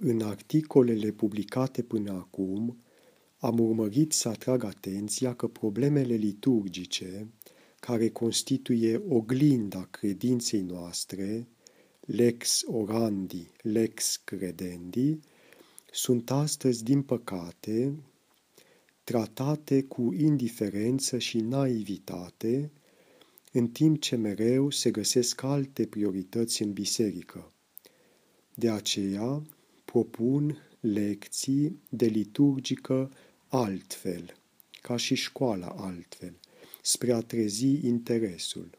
În articolele publicate până acum, am urmărit să atrag atenția că problemele liturgice, care constituie oglinda credinței noastre, lex orandi, lex credendi, sunt astăzi, din păcate, tratate cu indiferență și naivitate, în timp ce mereu se găsesc alte priorități în biserică. De aceea, propun lecții de liturgică altfel, ca și școala altfel, spre a trezi interesul.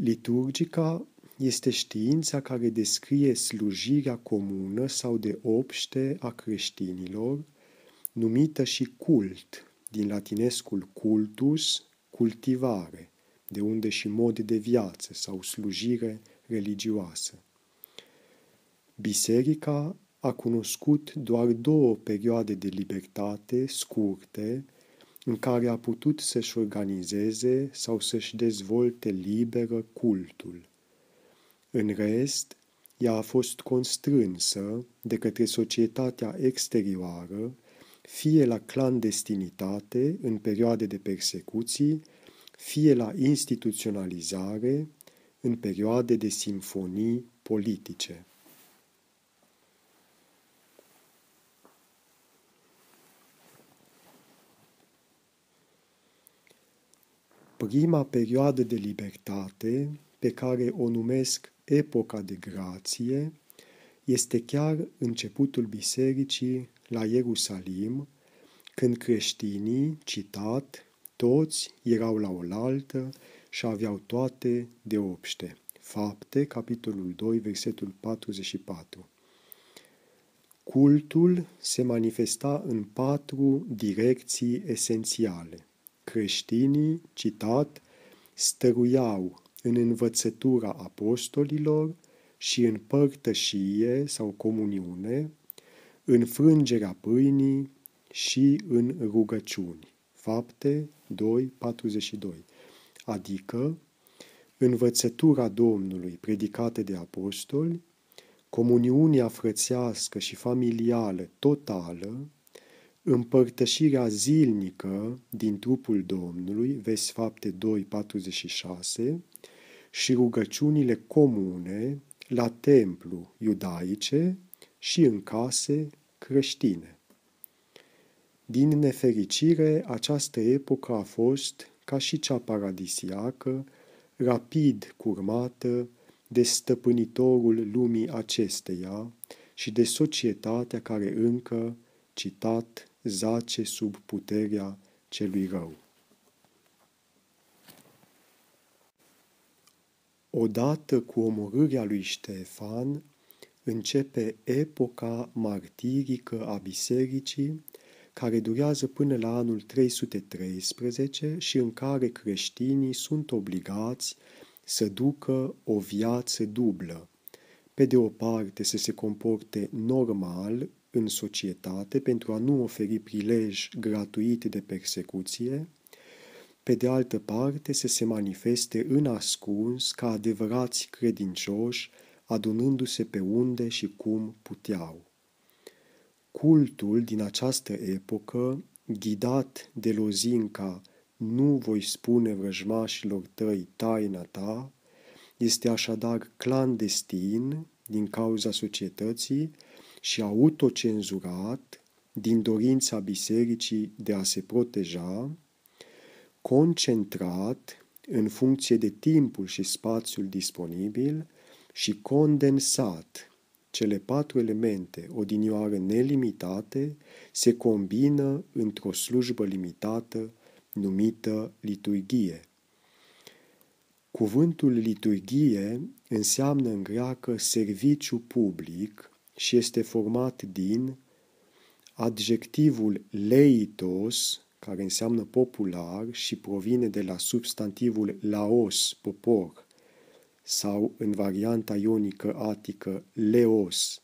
Liturgica este știința care descrie slujirea comună sau de obște a creștinilor, numită și cult, din latinescul cultus, cultivare, de unde și mod de viață sau slujire religioasă. Biserica a cunoscut doar două perioade de libertate scurte în care a putut să-și organizeze sau să-și dezvolte liberă cultul. În rest, ea a fost constrânsă de către societatea exterioară, fie la clandestinitate în perioade de persecuții, fie la instituționalizare în perioade de simfonii politice. prima perioadă de libertate, pe care o numesc epoca de grație, este chiar începutul bisericii la Ierusalim, când creștinii, citat, toți erau la oaltă și aveau toate de obște. Fapte, capitolul 2, versetul 44. Cultul se manifesta în patru direcții esențiale – Creștinii, citat, stăruiau în învățătura apostolilor și în părtășie sau comuniune, în frângerea pâinii și în rugăciuni. Fapte 2.42 Adică, învățătura Domnului predicată de apostoli, comuniunea frățească și familială totală, Împărtășirea zilnică din trupul Domnului, vezi fapte 2, 46, și rugăciunile comune la templu iudaice și în case creștine. Din nefericire, această epocă a fost, ca și cea paradisiacă, rapid curmată de stăpânitorul lumii acesteia și de societatea care încă, citat, zace sub puterea celui rău. Odată cu omorârea lui Ștefan, începe epoca martirică a bisericii, care durează până la anul 313 și în care creștinii sunt obligați să ducă o viață dublă. Pe de o parte să se comporte normal în societate pentru a nu oferi prilej gratuit de persecuție, pe de altă parte să se manifeste în ascuns ca adevărați credincioși, adunându-se pe unde și cum puteau. Cultul din această epocă, ghidat de lozinca Nu voi spune vrăjmașilor tăi taina ta, este așadar clandestin din cauza societății, și autocenzurat din dorința bisericii de a se proteja, concentrat în funcție de timpul și spațiul disponibil și condensat. Cele patru elemente, odinioară nelimitate, se combină într-o slujbă limitată numită liturghie. Cuvântul liturghie înseamnă în greacă serviciu public, și este format din adjectivul leitos, care înseamnă popular și provine de la substantivul laos, popor, sau în varianta ionică atică leos,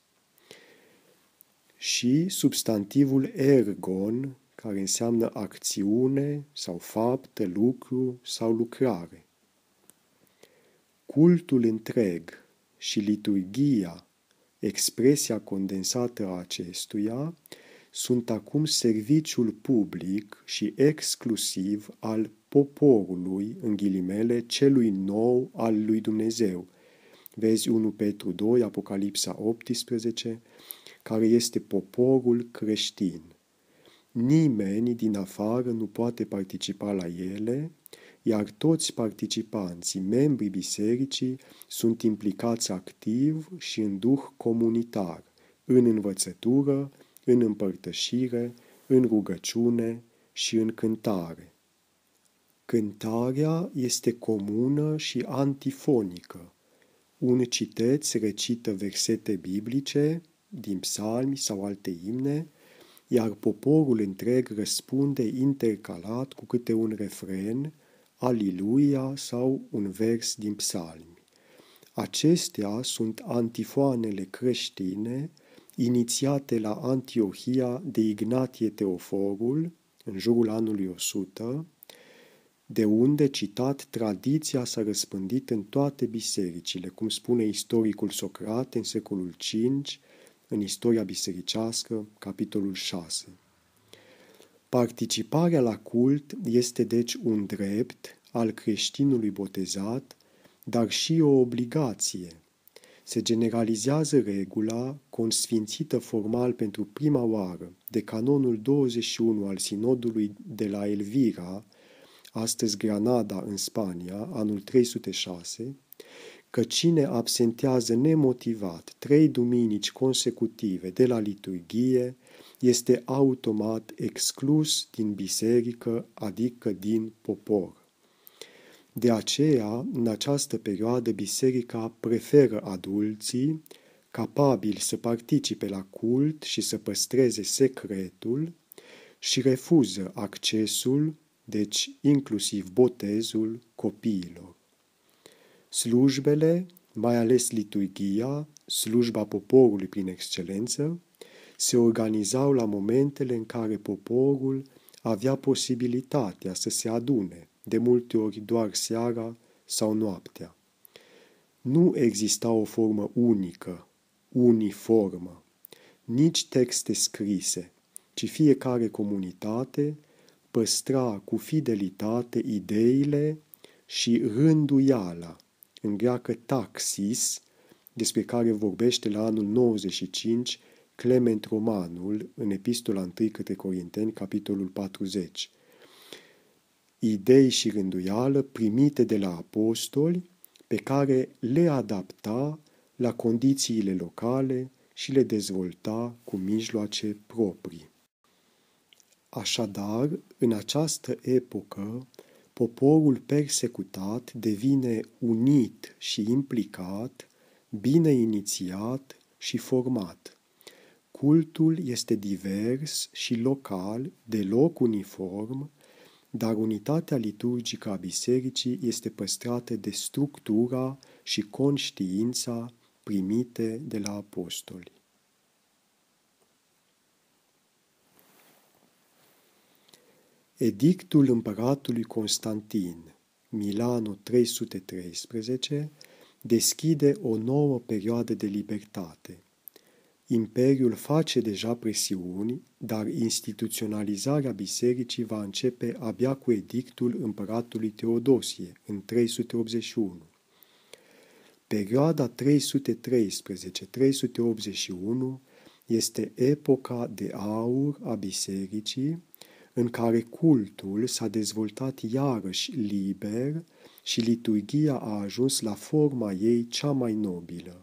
și substantivul ergon, care înseamnă acțiune sau faptă, lucru sau lucrare. Cultul întreg și liturgia expresia condensată a acestuia, sunt acum serviciul public și exclusiv al poporului, în ghilimele, celui nou al lui Dumnezeu. Vezi 1 Petru 2, Apocalipsa 18, care este poporul creștin. Nimeni din afară nu poate participa la ele, iar toți participanții, membrii bisericii, sunt implicați activ și în duh comunitar, în învățătură, în împărtășire, în rugăciune și în cântare. Cântarea este comună și antifonică. Un citeț recită versete biblice din psalmi sau alte imne, iar poporul întreg răspunde intercalat cu câte un refren, Aliluia sau un vers din psalmi. Acestea sunt antifoanele creștine inițiate la Antiohia de Ignatie Teoforul în jurul anului 100, de unde, citat, tradiția s-a răspândit în toate bisericile, cum spune istoricul Socrate în secolul V, în istoria bisericească, capitolul 6. Participarea la cult este deci un drept al creștinului botezat, dar și o obligație. Se generalizează regula, consfințită formal pentru prima oară de canonul 21 al sinodului de la Elvira, astăzi Granada în Spania, anul 306, că cine absentează nemotivat trei duminici consecutive de la liturghie, este automat exclus din biserică, adică din popor. De aceea, în această perioadă, biserica preferă adulții capabili să participe la cult și să păstreze secretul și refuză accesul, deci inclusiv botezul copiilor. Slujbele, mai ales liturgia, slujba poporului prin excelență, se organizau la momentele în care poporul avea posibilitatea să se adune, de multe ori doar seara sau noaptea. Nu exista o formă unică, uniformă, nici texte scrise, ci fiecare comunitate păstra cu fidelitate ideile și rânduiala, în greacă taxis, despre care vorbește la anul 95 Clement Romanul în epistola 1 către Corinteni, capitolul 40. Idei și rânduială primite de la apostoli pe care le adapta la condițiile locale și le dezvolta cu mijloace proprii. Așadar, în această epocă, poporul persecutat devine unit și implicat, bine inițiat și format. Cultul este divers și local, deloc uniform, dar unitatea liturgică a bisericii este păstrată de structura și conștiința primite de la apostoli. Edictul împăratului Constantin, Milano 313, deschide o nouă perioadă de libertate – Imperiul face deja presiuni, dar instituționalizarea bisericii va începe abia cu edictul împăratului Teodosie în 381. Perioada 313-381 este epoca de aur a bisericii, în care cultul s-a dezvoltat iarăși liber și liturgia a ajuns la forma ei cea mai nobilă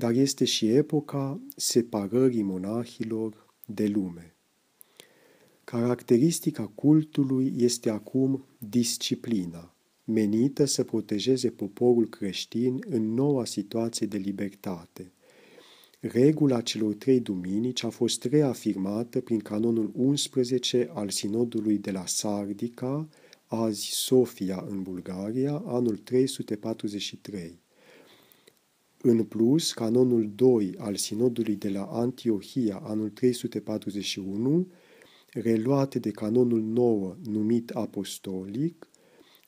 dar este și epoca separării monahilor de lume. Caracteristica cultului este acum disciplina, menită să protejeze poporul creștin în noua situație de libertate. Regula celor trei duminici a fost reafirmată prin canonul 11 al sinodului de la Sardica, azi Sofia în Bulgaria, anul 343. În plus, canonul 2 al sinodului de la Antiohia anul 341, reluat de canonul 9 numit apostolic,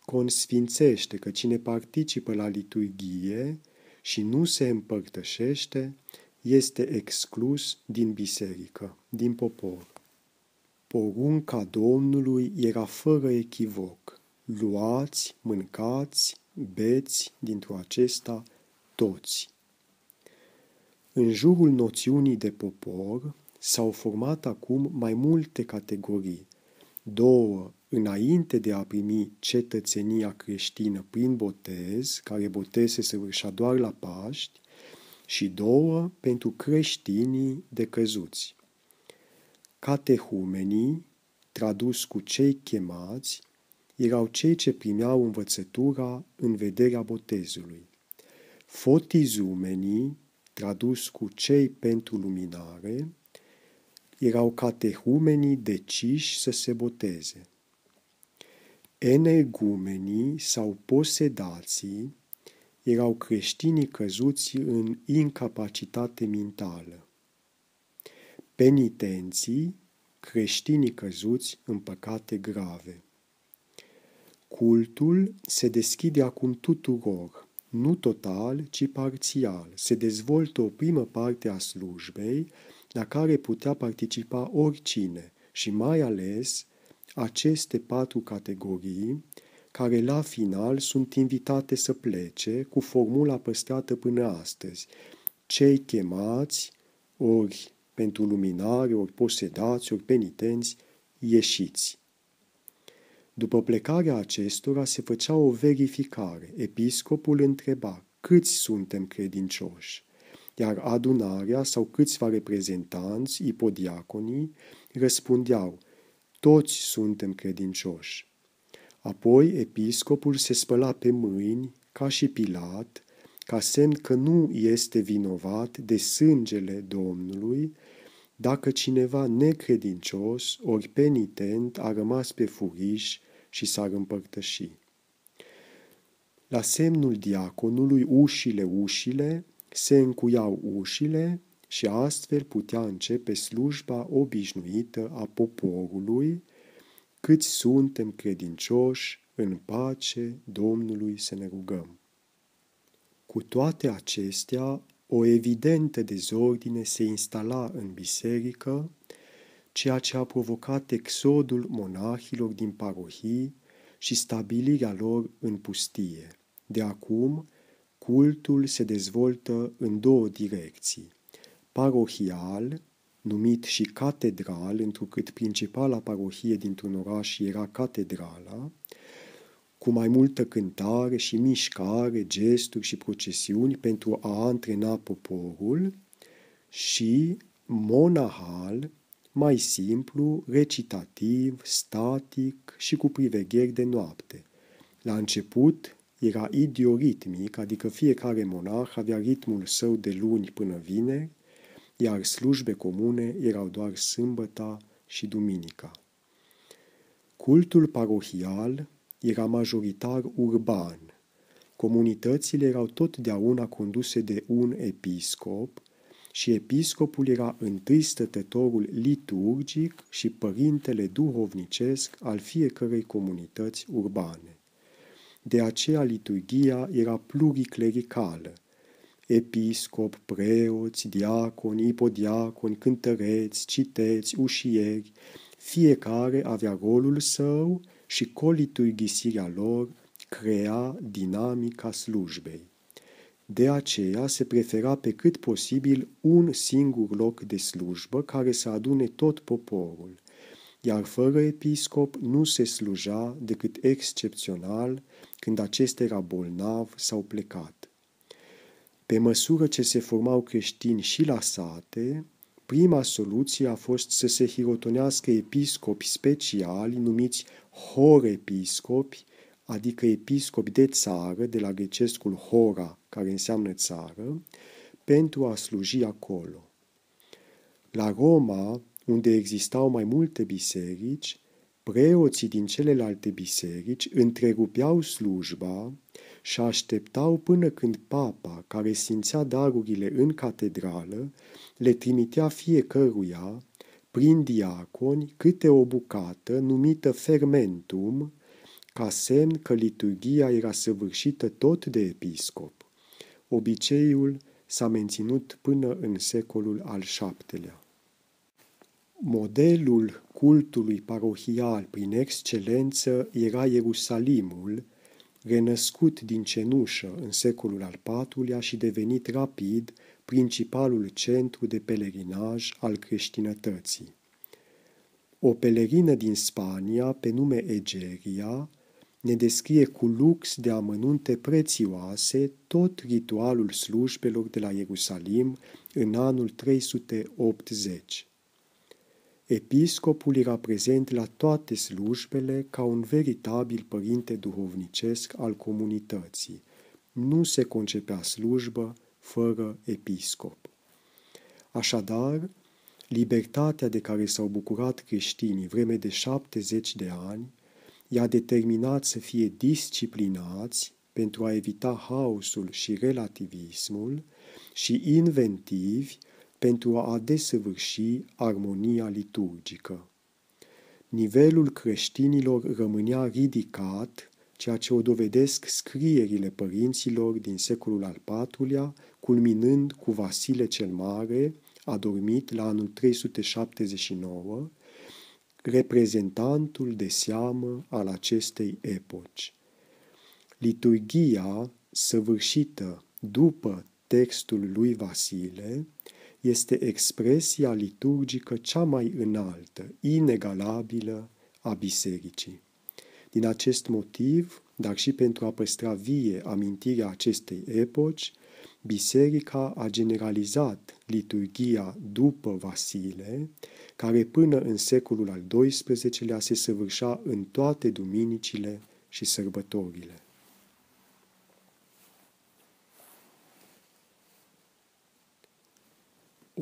consfințește că cine participă la liturghie și nu se împărtășește, este exclus din biserică, din popor. Porunca Domnului era fără echivoc. Luați, mâncați, beți dintr-o acesta toți. În jurul noțiunii de popor s-au format acum mai multe categorii. Două înainte de a primi cetățenia creștină prin botez, care botez se săvârșea doar la Paști, și două pentru creștinii decăzuți. Catehumenii, tradus cu cei chemați, erau cei ce primeau învățătura în vederea botezului. Fotizumenii, tradus cu cei pentru luminare, erau catehumenii deciși să se boteze. Energumenii sau posedații erau creștinii căzuți în incapacitate mentală. Penitenții, creștinii căzuți în păcate grave. Cultul se deschide acum tuturor, nu total, ci parțial. Se dezvoltă o primă parte a slujbei, la care putea participa oricine și mai ales aceste patru categorii, care la final sunt invitate să plece cu formula păstrată până astăzi. Cei chemați, ori pentru luminare, ori posedați, ori penitenți, ieșiți. După plecarea acestora se făcea o verificare. Episcopul întreba câți suntem credincioși, iar adunarea sau câțiva reprezentanți, ipodiaconii, răspundeau toți suntem credincioși. Apoi episcopul se spăla pe mâini, ca și Pilat, ca semn că nu este vinovat de sângele Domnului, dacă cineva necredincios ori penitent a rămas pe furiș și s-ar împărtăși. La semnul diaconului ușile ușile se încuiau ușile și astfel putea începe slujba obișnuită a poporului, cât suntem credincioși în pace Domnului să ne rugăm. Cu toate acestea, o evidentă dezordine se instala în biserică, ceea ce a provocat exodul monahilor din parohii și stabilirea lor în pustie. De acum, cultul se dezvoltă în două direcții. Parohial, numit și catedral, întrucât principala parohie dintr-un oraș era catedrala, cu mai multă cântare și mișcare, gesturi și procesiuni pentru a antrena poporul și monahal, mai simplu, recitativ, static și cu privegheri de noapte. La început era idioritmic, adică fiecare monah avea ritmul său de luni până vineri, iar slujbe comune erau doar sâmbăta și duminica. Cultul parohial era majoritar urban. Comunitățile erau totdeauna conduse de un episcop și episcopul era întâi stătătorul liturgic și părintele duhovnicesc al fiecărei comunități urbane. De aceea liturgia era pluriclericală. Episcop, preoți, diaconi, ipodiaconi, cântăreți, citeți, ușieri, fiecare avea rolul său și coliturghisirea lor crea dinamica slujbei. De aceea se prefera pe cât posibil un singur loc de slujbă care să adune tot poporul, iar fără episcop nu se sluja decât excepțional când acesta era bolnav sau plecat. Pe măsură ce se formau creștini și la sate, prima soluție a fost să se hirotonească episcopi speciali numiți horepiscopi, adică episcopi de țară, de la grecescul hora, care înseamnă țară, pentru a sluji acolo. La Roma, unde existau mai multe biserici, preoții din celelalte biserici întrerupeau slujba și așteptau până când papa, care simțea darurile în catedrală, le trimitea fiecăruia prin diaconi câte o bucată numită fermentum, ca semn că liturgia era săvârșită tot de episcop. Obiceiul s-a menținut până în secolul al VII-lea. Modelul cultului parohial prin excelență era Ierusalimul, renăscut din cenușă în secolul al IV-lea și devenit rapid principalul centru de pelerinaj al creștinătății. O pelerină din Spania, pe nume Egeria, ne descrie cu lux de amănunte prețioase tot ritualul slujbelor de la Ierusalim în anul 380. Episcopul era prezent la toate slujbele ca un veritabil părinte duhovnicesc al comunității. Nu se concepea slujbă fără episcop. Așadar, libertatea de care s-au bucurat creștinii vreme de 70 de ani i-a determinat să fie disciplinați pentru a evita haosul și relativismul și inventivi pentru a desăvârși armonia liturgică. Nivelul creștinilor rămânea ridicat, ceea ce o dovedesc scrierile părinților din secolul al IV-lea, culminând cu Vasile cel Mare, adormit la anul 379, reprezentantul de seamă al acestei epoci. Liturgia săvârșită după textul lui Vasile este expresia liturgică cea mai înaltă, inegalabilă a bisericii. Din acest motiv, dar și pentru a păstra vie amintirea acestei epoci, biserica a generalizat liturgia după Vasile, care până în secolul al XII-lea se săvârșa în toate duminicile și sărbătorile.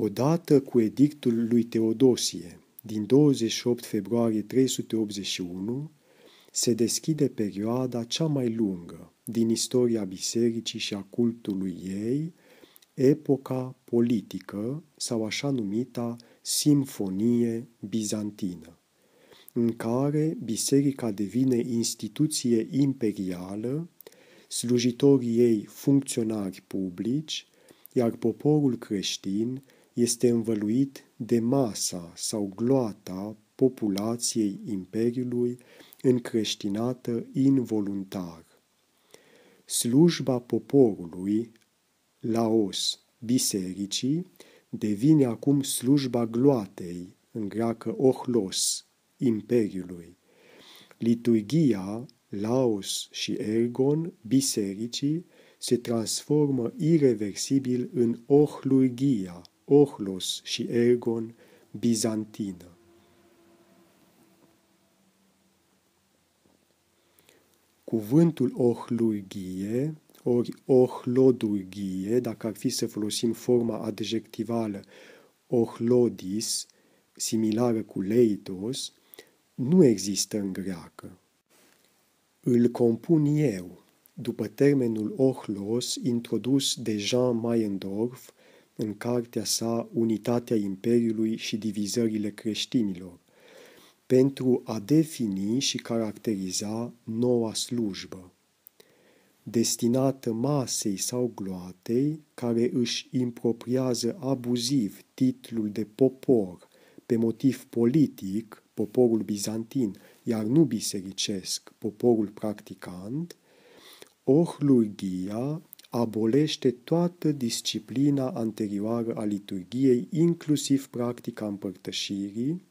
Odată cu edictul lui Teodosie din 28 februarie 381, se deschide perioada cea mai lungă din istoria bisericii și a cultului ei, epoca politică sau așa numita simfonie bizantină, în care biserica devine instituție imperială, slujitorii ei funcționari publici, iar poporul creștin este învăluit de masa sau gloata populației Imperiului încreștinată involuntar. Slujba poporului, Laos, bisericii, devine acum slujba gloatei, în greacă ohlos, imperiului. Liturgia, Laos și Ergon, bisericii, se transformă irreversibil în ohlurgia, Ohlos și Egon, bizantină. Cuvântul ohlurghie, ori ohlodurghie, dacă ar fi să folosim forma adjectivală ohlodis, similară cu leitos, nu există în greacă. Îl compun eu, după termenul ohlos introdus de Jean Mayendorf în cartea sa Unitatea Imperiului și divizările creștinilor, pentru a defini și caracteriza noua slujbă, destinată masei sau gloatei care își impropriază abuziv titlul de popor pe motiv politic, poporul bizantin, iar nu bisericesc, poporul practicant, ohlurghia abolește toată disciplina anterioară a liturgiei, inclusiv practica împărtășirii.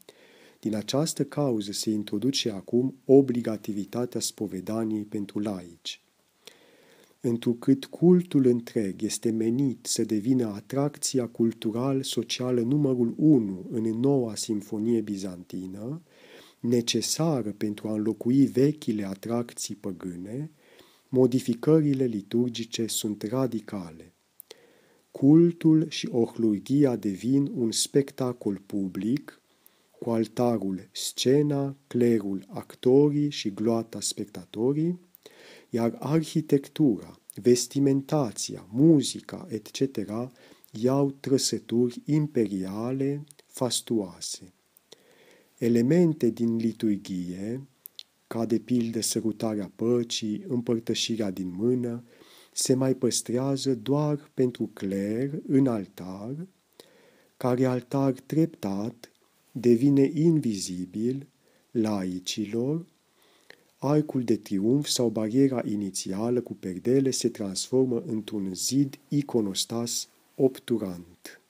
Din această cauză se introduce acum obligativitatea spovedaniei pentru laici. Întrucât cultul întreg este menit să devină atracția cultural-socială numărul 1 în noua simfonie bizantină, necesară pentru a înlocui vechile atracții păgâne, modificările liturgice sunt radicale. Cultul și ohlurghia devin un spectacol public, cu altarul scena, clerul actorii și gloata spectatorii, iar arhitectura, vestimentația, muzica, etc., iau trăsături imperiale, fastuoase. Elemente din liturghie, ca de pildă sărutarea păcii, împărtășirea din mână, se mai păstrează doar pentru cler în altar, care altar treptat devine invizibil laicilor, arcul de triumf sau bariera inițială cu perdele se transformă într-un zid iconostas obturant.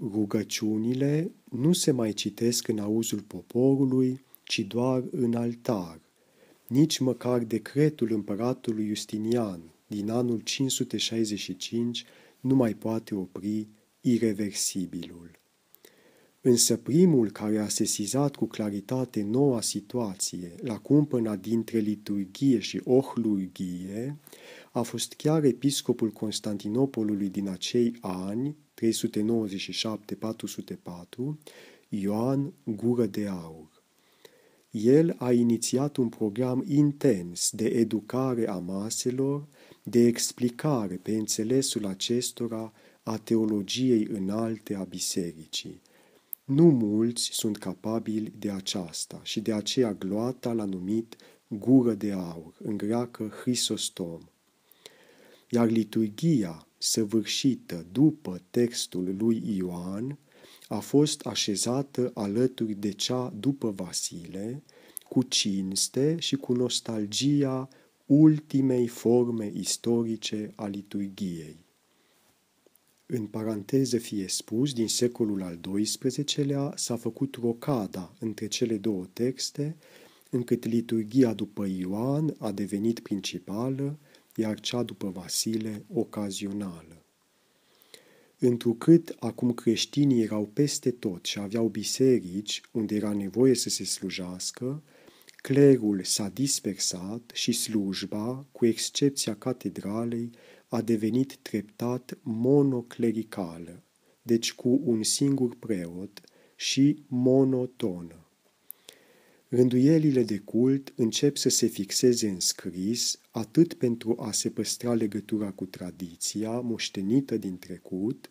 Rugăciunile nu se mai citesc în auzul poporului, ci doar în altar, nici măcar decretul împăratului Justinian din anul 565 nu mai poate opri irreversibilul. Însă primul care a sesizat cu claritate noua situație la cumpăna dintre liturghie și ohlurghie a fost chiar episcopul Constantinopolului din acei ani, 397-404, Ioan Gură de Aur el a inițiat un program intens de educare a maselor, de explicare pe înțelesul acestora a teologiei înalte a bisericii. Nu mulți sunt capabili de aceasta și de aceea gloata l-a numit gură de aur, în greacă Hrisostom. Iar liturgia săvârșită după textul lui Ioan a fost așezată alături de cea după Vasile, cu cinste și cu nostalgia ultimei forme istorice a liturgiei. În paranteză fie spus, din secolul al XII-lea s-a făcut rocada între cele două texte, încât liturgia după Ioan a devenit principală, iar cea după Vasile ocazională. Întrucât acum creștinii erau peste tot și aveau biserici unde era nevoie să se slujească, clerul s-a dispersat și slujba, cu excepția catedralei, a devenit treptat monoclericală, deci cu un singur preot și monotonă. Rânduielile de cult încep să se fixeze în scris atât pentru a se păstra legătura cu tradiția moștenită din trecut,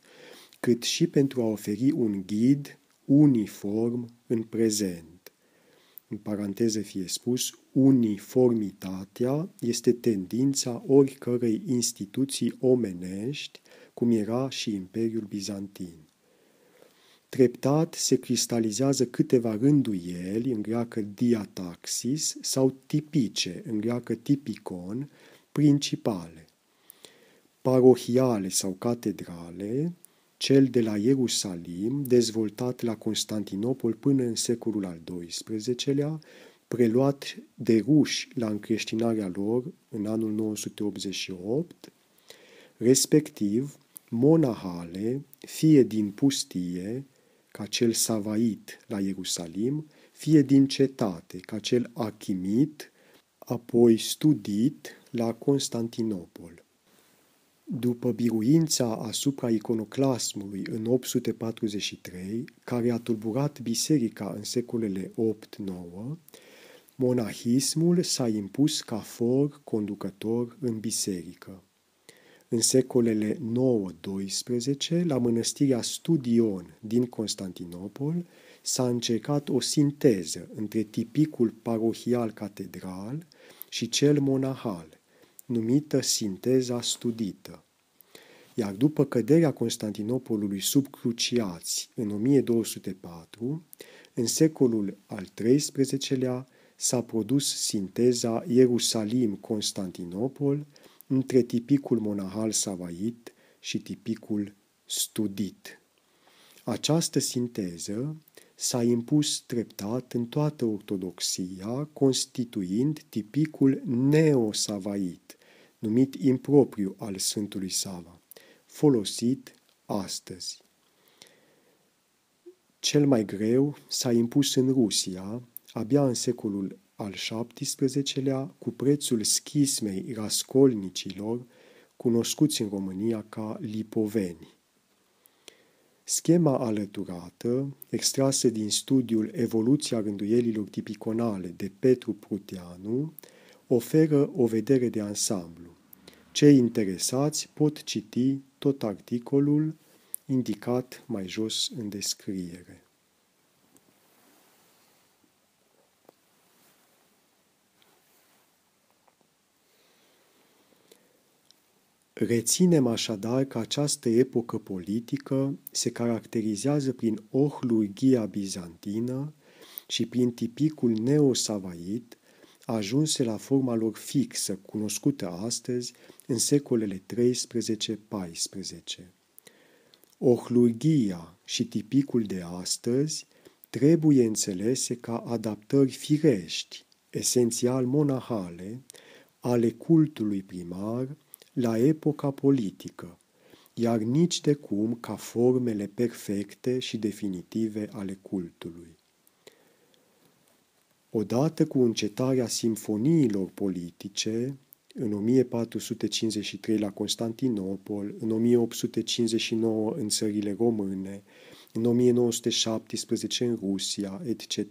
cât și pentru a oferi un ghid uniform în prezent. În paranteză fie spus, uniformitatea este tendința oricărei instituții omenești, cum era și Imperiul Bizantin. Treptat se cristalizează câteva rânduieli, în greacă diataxis, sau tipice, în greacă tipicon, principale. Parohiale sau catedrale, cel de la Ierusalim, dezvoltat la Constantinopol până în secolul al XII-lea, preluat de ruși la încreștinarea lor în anul 988, respectiv monahale, fie din pustie, ca cel savait la Ierusalim, fie din cetate, ca cel achimit, apoi studit la Constantinopol. După biruința asupra iconoclasmului în 843, care a tulburat biserica în secolele 8-9, monahismul s-a impus ca for conducător în biserică. În secolele 9-12, la mănăstirea Studion din Constantinopol, s-a încercat o sinteză între tipicul parohial-catedral și cel monahal – numită Sinteza Studită. Iar după căderea Constantinopolului sub cruciați în 1204, în secolul al XIII-lea s-a produs sinteza Ierusalim-Constantinopol între tipicul monahal savait și tipicul studit. Această sinteză s-a impus treptat în toată ortodoxia, constituind tipicul neosavait, numit impropriu al Sfântului Sava, folosit astăzi. Cel mai greu s-a impus în Rusia, abia în secolul al XVII-lea, cu prețul schismei rascolnicilor, cunoscuți în România ca lipoveni. Schema alăturată, extrasă din studiul Evoluția rânduielilor tipiconale de Petru Pruteanu, oferă o vedere de ansamblu. Cei interesați pot citi tot articolul indicat mai jos în descriere. Reținem așadar că această epocă politică se caracterizează prin ohlurghia bizantină și prin tipicul neosavait, ajunse la forma lor fixă, cunoscută astăzi în secolele 13-14. Ohlurghia și tipicul de astăzi trebuie înțelese ca adaptări firești, esențial monahale, ale cultului primar la epoca politică, iar nici de cum ca formele perfecte și definitive ale cultului. Odată cu încetarea simfoniilor politice, în 1453 la Constantinopol, în 1859 în țările române, în 1917 în Rusia, etc.,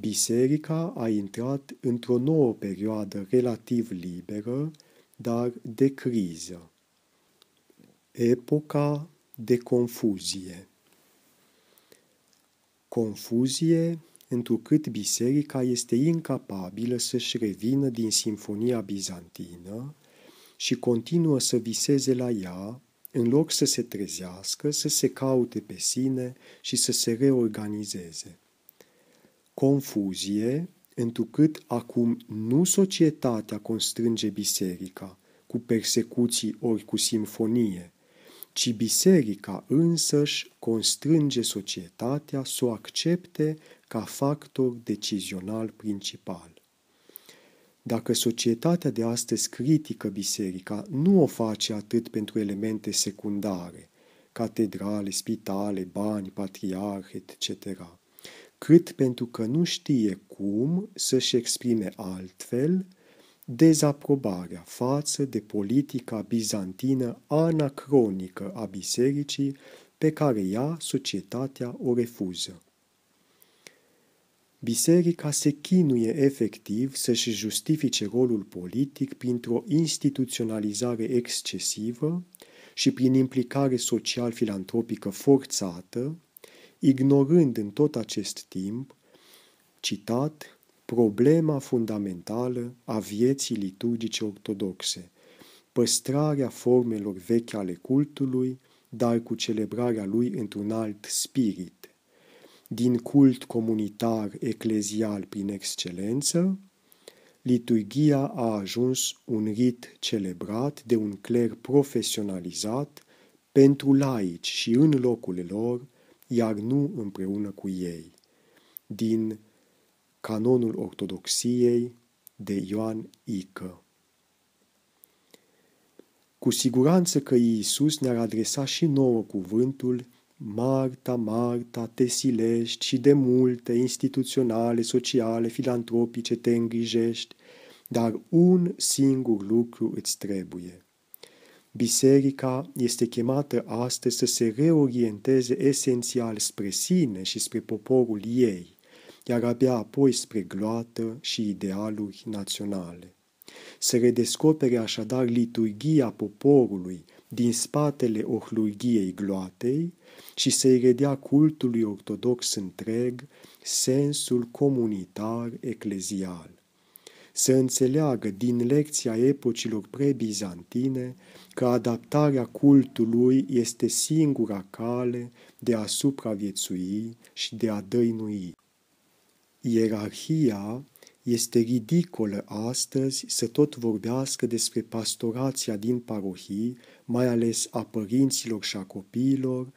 biserica a intrat într-o nouă perioadă relativ liberă, dar de criză. Epoca de confuzie. Confuzie întrucât biserica este incapabilă să-și revină din simfonia bizantină și continuă să viseze la ea, în loc să se trezească, să se caute pe sine și să se reorganizeze. Confuzie, întrucât acum nu societatea constrânge biserica cu persecuții ori cu simfonie, ci biserica însăși constrânge societatea să o accepte ca factor decizional principal. Dacă societatea de astăzi critică biserica, nu o face atât pentru elemente secundare, catedrale, spitale, bani, patriarh, etc., cât pentru că nu știe cum să-și exprime altfel dezaprobarea față de politica bizantină anacronică a bisericii pe care ea, societatea, o refuză. Biserica se chinuie efectiv să-și justifice rolul politic printr-o instituționalizare excesivă și prin implicare social-filantropică forțată, ignorând în tot acest timp, citat, problema fundamentală a vieții liturgice ortodoxe, păstrarea formelor vechi ale cultului, dar cu celebrarea lui într-un alt spirit din cult comunitar eclezial prin excelență, liturgia a ajuns un rit celebrat de un cler profesionalizat pentru laici și în locul lor, iar nu împreună cu ei. Din Canonul Ortodoxiei de Ioan Ică Cu siguranță că Iisus ne-ar adresa și nouă cuvântul Marta, Marta, te silești și de multe instituționale, sociale, filantropice te îngrijești, dar un singur lucru îți trebuie. Biserica este chemată astăzi să se reorienteze esențial spre sine și spre poporul ei, iar abia apoi spre gloată și idealuri naționale. Să redescopere așadar liturgia poporului din spatele ohlurghiei gloatei și să-i redea cultului ortodox întreg sensul comunitar eclezial. Să înțeleagă din lecția epocilor prebizantine că adaptarea cultului este singura cale de a supraviețui și de a dăinui. Ierarhia este ridicolă astăzi să tot vorbească despre pastorația din parohii, mai ales a părinților și a copiilor,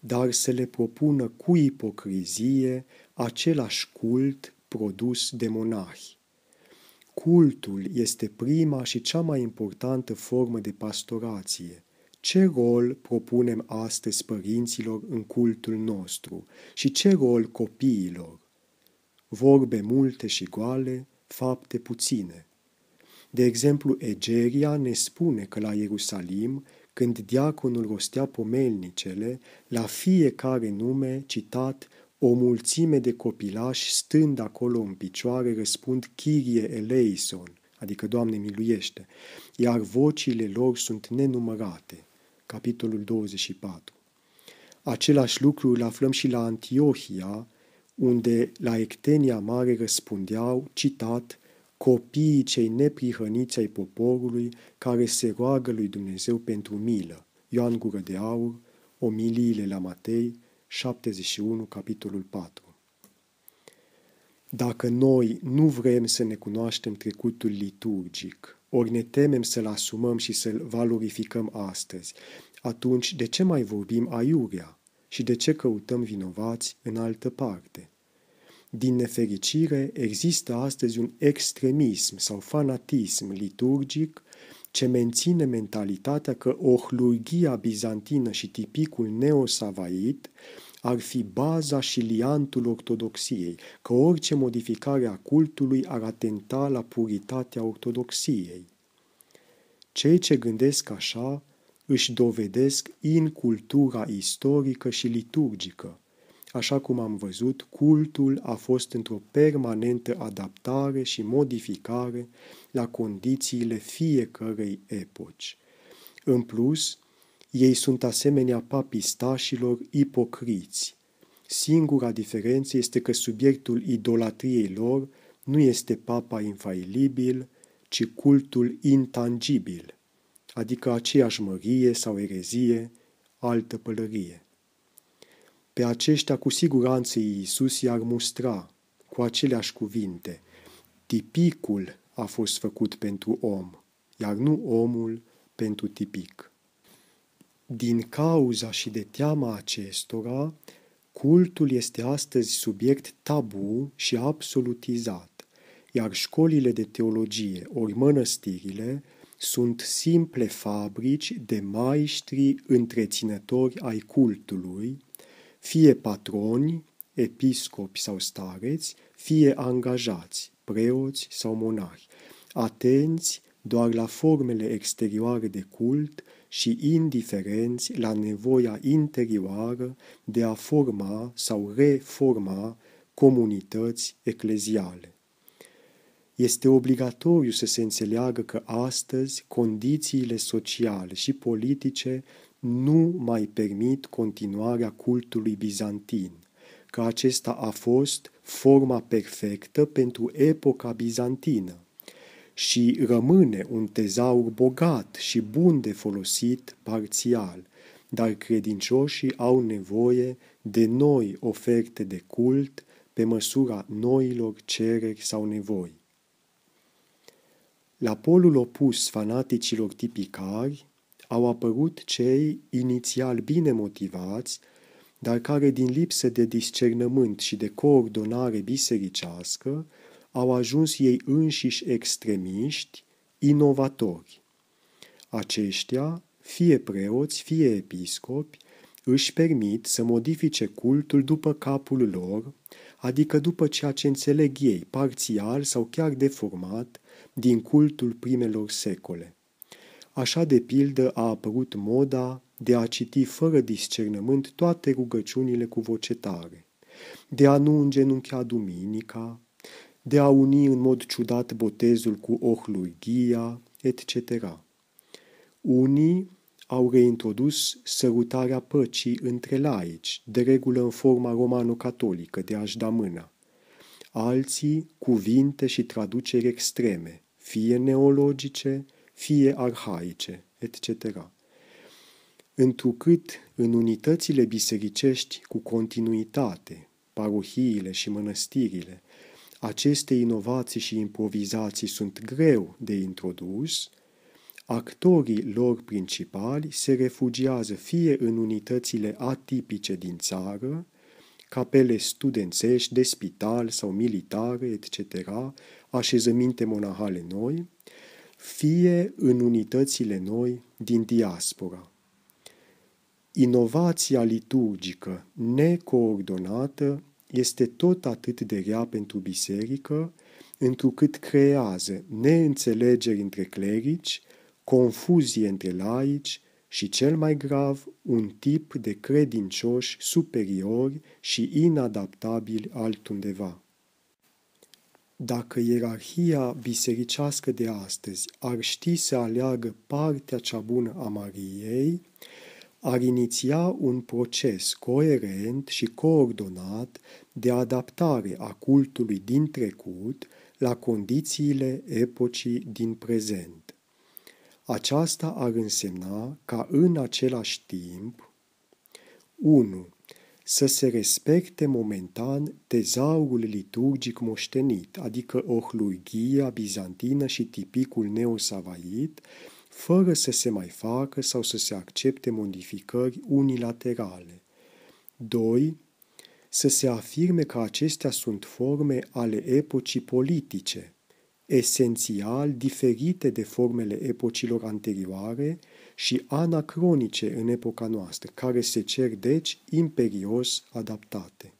dar să le propună cu ipocrizie același cult produs de monahi. Cultul este prima și cea mai importantă formă de pastorație. Ce rol propunem astăzi părinților în cultul nostru și ce rol copiilor? Vorbe multe și goale, fapte puține. De exemplu, Egeria ne spune că la Ierusalim când diaconul rostea pomelnicele, la fiecare nume citat, o mulțime de copilași stând acolo în picioare răspund Chirie eleison, adică Doamne miluiește, iar vocile lor sunt nenumărate. Capitolul 24 Același lucru îl aflăm și la Antiohia, unde la Ectenia Mare răspundeau, citat, copiii cei neprihăniți ai poporului care se roagă lui Dumnezeu pentru milă. Ioan Gură de Aur, Omiliile la Matei, 71, capitolul 4. Dacă noi nu vrem să ne cunoaștem trecutul liturgic, ori ne temem să-l asumăm și să-l valorificăm astăzi, atunci de ce mai vorbim aiurea și de ce căutăm vinovați în altă parte? Din nefericire, există astăzi un extremism sau fanatism liturgic ce menține mentalitatea că ohlurghia bizantină și tipicul neosavait ar fi baza și liantul ortodoxiei, că orice modificare a cultului ar atenta la puritatea ortodoxiei. Cei ce gândesc așa își dovedesc incultura istorică și liturgică, Așa cum am văzut, cultul a fost într-o permanentă adaptare și modificare la condițiile fiecărei epoci. În plus, ei sunt asemenea papistașilor ipocriți. Singura diferență este că subiectul idolatriei lor nu este papa infailibil, ci cultul intangibil, adică aceeași mărie sau erezie, altă pălărie. Pe aceștia cu siguranță Iisus i-ar mustra cu aceleași cuvinte. Tipicul a fost făcut pentru om, iar nu omul pentru tipic. Din cauza și de teama acestora, cultul este astăzi subiect tabu și absolutizat, iar școlile de teologie ori mănăstirile sunt simple fabrici de maiștri întreținători ai cultului, fie patroni, episcopi sau stareți, fie angajați, preoți sau monahi, atenți doar la formele exterioare de cult și indiferenți la nevoia interioară de a forma sau reforma comunități ecleziale. Este obligatoriu să se înțeleagă că astăzi condițiile sociale și politice nu mai permit continuarea cultului bizantin, că acesta a fost forma perfectă pentru epoca bizantină și rămâne un tezaur bogat și bun de folosit parțial, dar credincioșii au nevoie de noi oferte de cult pe măsura noilor cereri sau nevoi. La polul opus fanaticilor tipicari, au apărut cei inițial bine motivați, dar care din lipsă de discernământ și de coordonare bisericească au ajuns ei înșiși extremiști, inovatori. Aceștia, fie preoți, fie episcopi, își permit să modifice cultul după capul lor, adică după ceea ce înțeleg ei, parțial sau chiar deformat, din cultul primelor secole. Așa de pildă a apărut moda de a citi fără discernământ toate rugăciunile cu voce tare, de a nu îngenunchea duminica, de a uni în mod ciudat botezul cu ohlurghia, etc. Unii au reintrodus sărutarea păcii între laici, de regulă în forma romano-catolică, de a-și da mâna. Alții, cuvinte și traduceri extreme, fie neologice, fie arhaice, etc. Întrucât în unitățile bisericești cu continuitate, parohiile și mănăstirile, aceste inovații și improvizații sunt greu de introdus, actorii lor principali se refugiază fie în unitățile atipice din țară, capele studențești de spital sau militare, etc., așezăminte monahale noi, fie în unitățile noi din diaspora. Inovația liturgică necoordonată este tot atât de rea pentru biserică, întrucât creează neînțelegeri între clerici, confuzie între laici și, cel mai grav, un tip de credincioși superiori și inadaptabili altundeva. Dacă ierarhia bisericească de astăzi ar ști să aleagă partea cea bună a Mariei, ar iniția un proces coerent și coordonat de adaptare a cultului din trecut la condițiile epocii din prezent. Aceasta ar însemna ca în același timp 1 să se respecte momentan tezaurul liturgic moștenit, adică ohlurghia bizantină și tipicul neosavait, fără să se mai facă sau să se accepte modificări unilaterale. 2. Să se afirme că acestea sunt forme ale epocii politice, esențial diferite de formele epocilor anterioare, și anacronice în epoca noastră, care se cer deci imperios adaptate.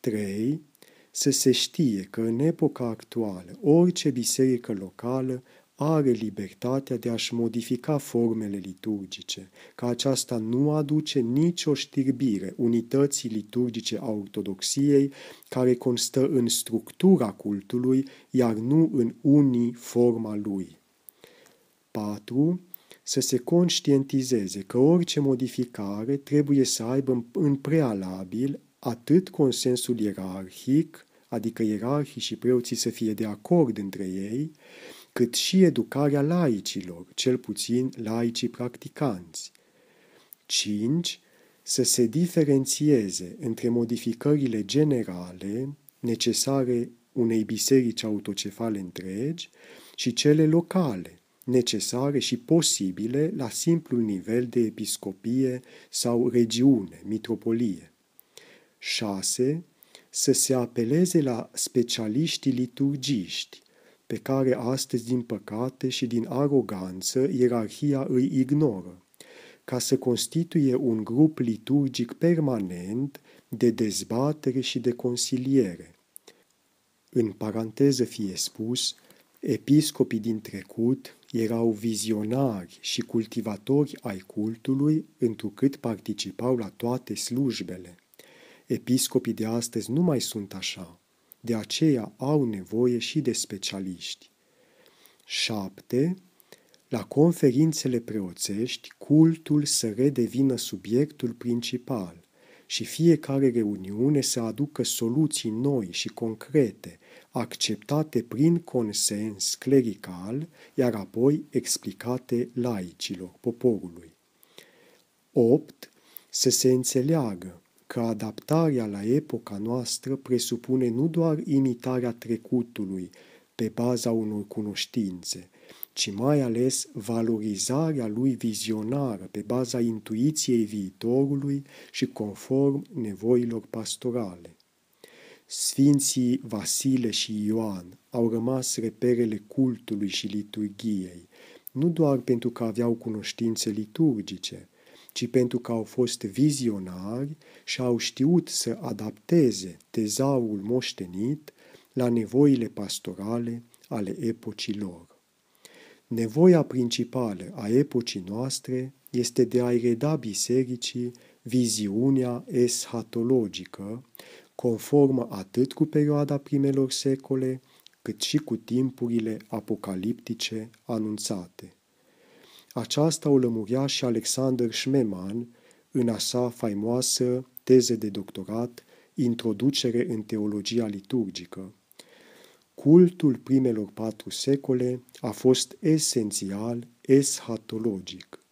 3. Să se știe că în epoca actuală orice biserică locală are libertatea de a-și modifica formele liturgice, că aceasta nu aduce nicio știrbire unității liturgice a ortodoxiei, care constă în structura cultului, iar nu în uniforma lui. 4 să se conștientizeze că orice modificare trebuie să aibă în prealabil atât consensul ierarhic, adică ierarhii și preoții să fie de acord între ei, cât și educarea laicilor, cel puțin laicii practicanți. 5. Să se diferențieze între modificările generale, necesare unei biserici autocefale întregi, și cele locale, necesare și posibile la simplul nivel de episcopie sau regiune, mitropolie. 6. Să se apeleze la specialiștii liturgiști, pe care astăzi, din păcate și din aroganță, ierarhia îi ignoră, ca să constituie un grup liturgic permanent de dezbatere și de consiliere. În paranteză fie spus, episcopii din trecut erau vizionari și cultivatori ai cultului, întrucât participau la toate slujbele. Episcopii de astăzi nu mai sunt așa, de aceea au nevoie și de specialiști. 7. La conferințele preoțești, cultul să redevină subiectul principal și fiecare reuniune să aducă soluții noi și concrete acceptate prin consens clerical, iar apoi explicate laicilor, poporului. 8. Să se înțeleagă că adaptarea la epoca noastră presupune nu doar imitarea trecutului pe baza unor cunoștințe, ci mai ales valorizarea lui vizionară pe baza intuiției viitorului și conform nevoilor pastorale. Sfinții Vasile și Ioan au rămas reperele cultului și liturgiei, nu doar pentru că aveau cunoștințe liturgice, ci pentru că au fost vizionari și au știut să adapteze tezaurul moștenit la nevoile pastorale ale epocii lor. Nevoia principală a epocii noastre este de a-i reda bisericii viziunea eschatologică conformă atât cu perioada primelor secole, cât și cu timpurile apocaliptice anunțate. Aceasta o lămurea și Alexander Schmemann în a sa faimoasă teze de doctorat Introducere în teologia liturgică. Cultul primelor patru secole a fost esențial eschatologic.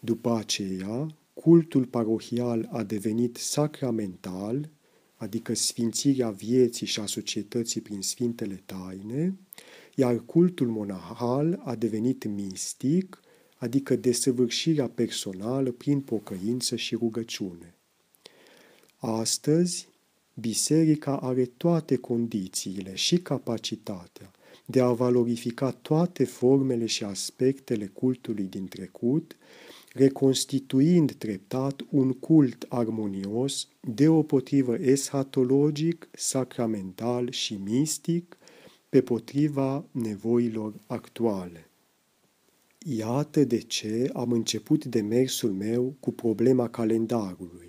După aceea, cultul parohial a devenit sacramental adică sfințirea vieții și a societății prin sfintele taine, iar cultul monahal a devenit mistic, adică desăvârșirea personală prin pocăință și rugăciune. Astăzi, biserica are toate condițiile și capacitatea de a valorifica toate formele și aspectele cultului din trecut, reconstituind treptat un cult armonios, deopotrivă eshatologic, sacramental și mistic, pe potriva nevoilor actuale. Iată de ce am început demersul meu cu problema calendarului.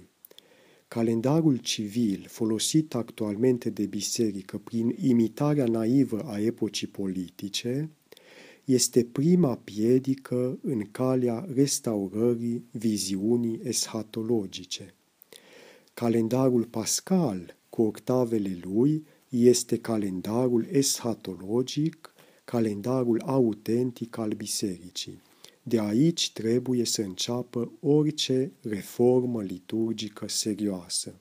Calendarul civil, folosit actualmente de biserică prin imitarea naivă a epocii politice, este prima piedică în calea restaurării viziunii eschatologice. Calendarul pascal cu octavele lui este calendarul eschatologic, calendarul autentic al bisericii. De aici trebuie să înceapă orice reformă liturgică serioasă.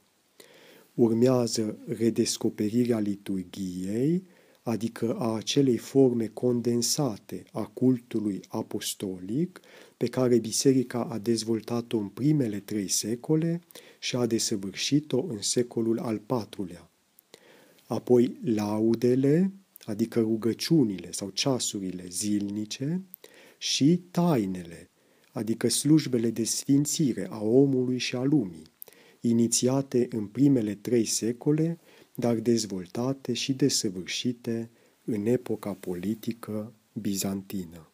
Urmează redescoperirea liturgiei, adică a acelei forme condensate a cultului apostolic pe care Biserica a dezvoltat-o în primele trei secole și a desăvârșit-o în secolul al IV-lea. Apoi laudele, adică rugăciunile sau ceasurile zilnice, și tainele, adică slujbele de sfințire a omului și a lumii, inițiate în primele trei secole dar dezvoltate și desăvârșite în epoca politică bizantină.